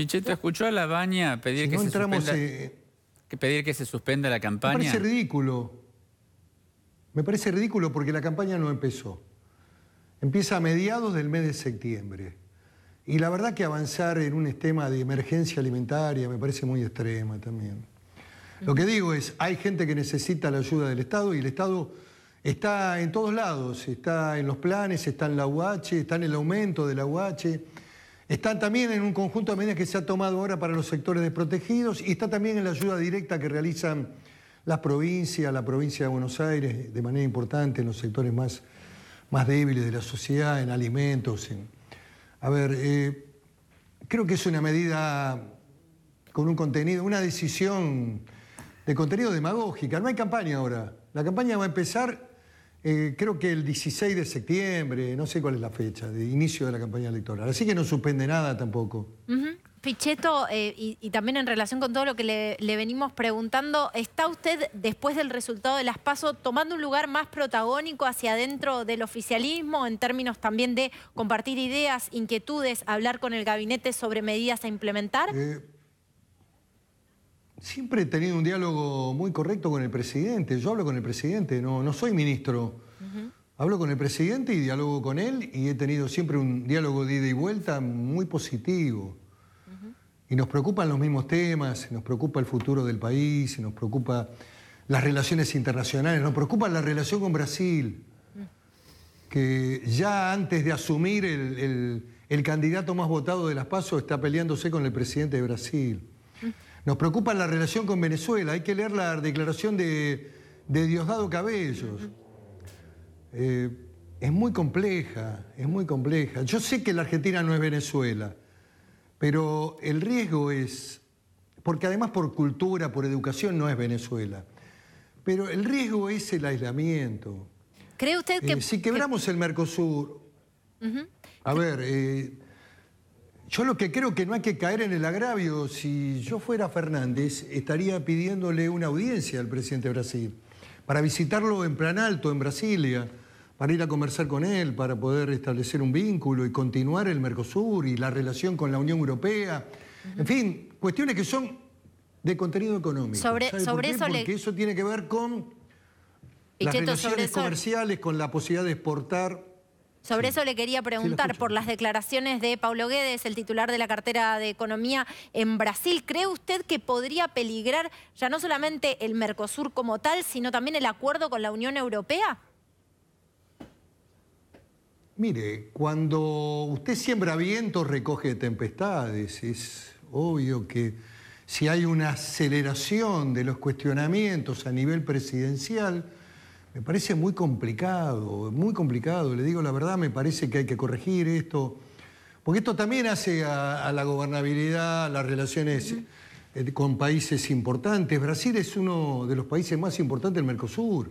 Pichetto, ¿escuchó a la baña pedir que se suspenda, eh, que pedir que se suspenda la campaña? Me parece ridículo. Me parece ridículo porque la campaña no empezó. Empieza a mediados del mes de septiembre. Y la verdad que avanzar en un esquema de emergencia alimentaria me parece muy extrema también. Lo que digo es, hay gente que necesita la ayuda del Estado y el Estado está en todos lados, está en los planes, está en la UH, está en el aumento de la UH, están también en un conjunto de medidas que se ha tomado ahora para los sectores desprotegidos y está también en la ayuda directa que realizan las provincias, la provincia de Buenos Aires, de manera importante en los sectores más, más débiles de la sociedad, en alimentos. En... A ver, eh, creo que es una medida con un contenido, una decisión de contenido demagógica. No hay campaña ahora. La campaña va a empezar eh, creo que el 16 de septiembre, no sé cuál es la fecha, de inicio de la campaña electoral. Así que no suspende nada tampoco. Uh Pichetto, eh, y, también en relación con todo lo que le, venimos preguntando, ¿está usted, después del resultado de las PASO, tomando un lugar más protagónico hacia adentro del oficialismo en términos también de compartir ideas, inquietudes, hablar con el gabinete sobre medidas a implementar? Eh, Siempre he tenido un diálogo muy correcto con el presidente. Yo hablo con el presidente, no, no soy ministro. Hablo con el presidente y diálogo con él y he tenido siempre un diálogo de ida y vuelta muy positivo. Y nos preocupan los mismos temas, nos preocupa el futuro del país, nos preocupa las relaciones internacionales, nos preocupa la relación con Brasil, que ya antes de asumir el, el candidato más votado de las PASO está peleándose con el presidente de Brasil. Nos preocupa la relación con Venezuela. Hay que leer la declaración de, Diosdado Cabellos. Eh, es muy compleja, es muy compleja. Yo sé que la Argentina no es Venezuela, pero el riesgo es, porque además por cultura, por educación no es Venezuela, pero el riesgo es el aislamiento. ¿Cree usted que... Eh, si quebramos el Mercosur, a ver, eh, yo lo que creo que no hay que caer en el agravio, si yo fuera Fernández, estaría pidiéndole una audiencia al presidente de Brasil, para visitarlo en plan alto, en Brasilia, para ir a conversar con él, para poder establecer un vínculo y continuar el Mercosur y la relación con la Unión Europea. En fin, cuestiones que son de contenido económico. Sobre, sobre por eso Porque eso tiene que ver con las relaciones comerciales, con la posibilidad de exportar sobre eso le quería preguntar por las declaraciones de Paulo Guedes, el titular de la cartera de Economía en Brasil. ¿Cree usted que podría peligrar ya no solamente el Mercosur como tal, sino también el acuerdo con la Unión Europea? Mire, cuando usted siembra vientos, recoge tempestades. Es obvio que si hay una aceleración de los cuestionamientos a nivel presidencial, me parece muy complicado, muy complicado. Le digo la verdad, me parece que hay que corregir esto. Porque esto también hace a, la gobernabilidad, a las relaciones eh, con países importantes. Brasil es uno de los países más importantes del Mercosur.